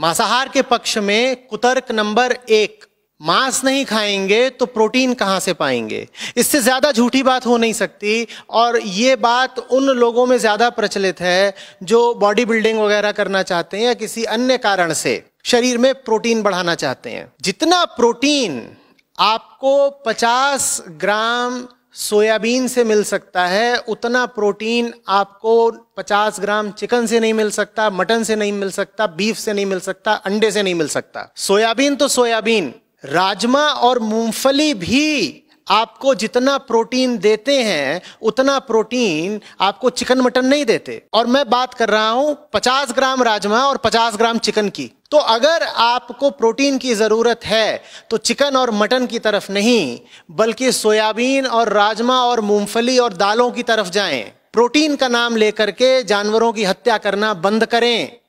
मांसाहार के पक्ष में कुतर्क नंबर एक मांस नहीं खाएंगे तो प्रोटीन कहाँ से पाएंगे इससे ज़्यादा झूठी बात हो नहीं सकती और ये बात उन लोगों में ज़्यादा प्रचलित है जो बॉडी बिल्डिंग वगैरह करना चाहते हैं या किसी अन्य कारण से शरीर में प्रोटीन बढ़ाना चाहते हैं जितना प्रोटीन आपको 50 ग्राम सोयाबीन से मिल सकता है उतना प्रोटीन आपको 50 ग्राम चिकन से नहीं मिल सकता मटन से नहीं मिल सकता बीफ से नहीं मिल सकता अंडे से नहीं मिल सकता सोयाबीन तो सोयाबीन राजमा और मूंगफली भी आपको जितना प्रोटीन देते हैं उतना प्रोटीन आपको चिकन मटन नहीं देते और मैं बात कर रहा हूं 50 ग्राम राजमा और 50 ग्राम चिकन की तो अगर आपको प्रोटीन की ज़रूरत है तो चिकन और मटन की तरफ नहीं बल्कि सोयाबीन और राजमा और मूंगफली और दालों की तरफ जाएं। प्रोटीन का नाम लेकर के जानवरों की हत्या करना बंद करें